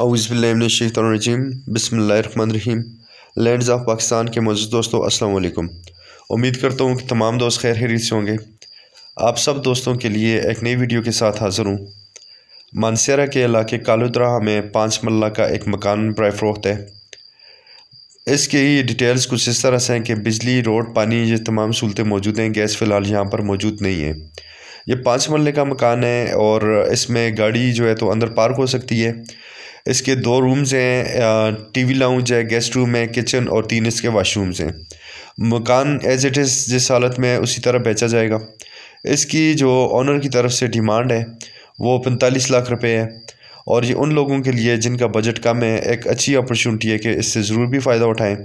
अवज़बिल्लाजीम बसमीम land of Pakistan के मौजूद दोस्तों अस्सलाम उम्मीद करता हूँ कि तमाम दोस्त खैर खैरियत से होंगे आप सब दोस्तों के लिए एक नई वीडियो के साथ हाज़िर हूँ मानसरा के इलाके कालुद्राह में पाँच मल्ला का एक मकान बर फरोख्त है इसकी डिटेल्स कुछ इस तरह से हैं कि बिजली रोड पानी ये तमाम सहूलतें मौजूद हैं गैस फ़िलहाल यहाँ पर मौजूद नहीं है ये पाँच मल्ले का मकान है और इसमें गाड़ी जो है तो अंदर पार्क हो सकती है इसके दो रूम्स हैं टीवी लाउंज है गेस्ट रूम है किचन और तीन इसके वाशरूम्स हैं मकान एज इट इज़ जिस हालत में है उसी तरह बेचा जाएगा इसकी जो ऑनर की तरफ से डिमांड है वो पैंतालीस लाख रुपए है और ये उन लोगों के लिए जिनका बजट कम है एक अच्छी अपॉर्चुनिटी है कि इससे ज़रूर भी फ़ायदा उठाएं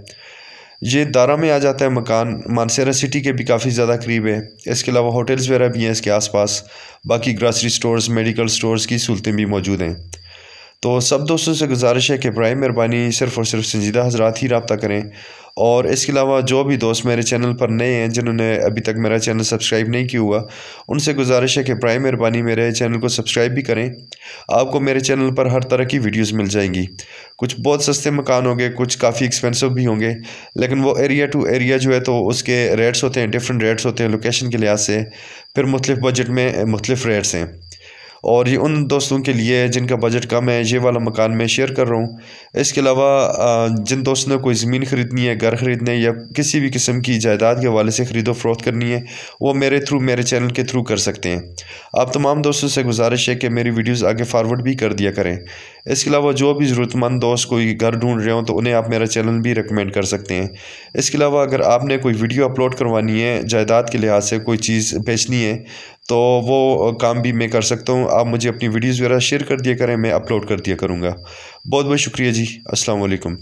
ये दारा में आ जाता है मकान मानसेरा सिटी के भी काफ़ी ज़्यादा करीब है इसके अलावा होटल्स वगैरह भी हैं इसके आसपास बाकी ग्रासरी स्टोर्स मेडिकल स्टोर्स की सहूलतें भी मौजूद हैं तो सब दोस्तों से गुजारिश है कि बर मेहरबानी सिर्फ़ और सिर्फ संजीदा हजरात ही रबता करें और इसके अलावा जो भी दोस्त मेरे चैनल पर नए हैं जिन्होंने अभी तक मेरा चैनल सब्सक्राइब नहीं किया हुआ उनसे गुजारिश है कि ब्राय मेहरबानी मेरे चैनल को सब्सक्राइब भी करें आपको मेरे चैनल पर हर तरह की वीडियोस मिल जाएंगी कुछ बहुत सस्ते मकान होंगे कुछ काफ़ी एक्सपेंसिव भी होंगे लेकिन वो एरिया टू एरिया जो है तो उसके रेट्स होते हैं डिफरेंट रेट्स होते हैं लोकेशन के लिहाज से फिर मुख्तफ बजट में मुख्तफ रेट्स हैं और ये उन दोस्तों के लिए जिनका बजट कम है ये वाला मकान मैं शेयर कर रहा हूँ इसके अलावा जिन दोस्तों ने कोई ज़मीन ख़रीदनी है घर ख़रीदने या किसी भी किस्म की जायदाद के हवाले से ख़रीदो फरोख्त करनी है वो मेरे थ्रू मेरे चैनल के थ्रू कर सकते हैं आप तमाम दोस्तों से गुजारिश है कि मेरी वीडियोज़ आगे फारवर्ड भी कर दिया करें इसके अलावा जो भी ज़रूरतमंद दोस्त कोई घर ढूंढ रहे हो तो उन्हें आप मेरा चैनल भी रिकमेंड कर सकते हैं इसके अलावा अगर आपने कोई वीडियो अपलोड करवानी है जायदाद के लिहाज से कोई चीज़ बेचनी है तो वो काम भी मैं कर सकता हूँ आप मुझे अपनी वीडियोज़ वगैरह शेयर कर दिया करें मैं अपलोड कर दिया करूँगा बहुत बहुत शुक्रिया जी अस्सलाम वालेकुम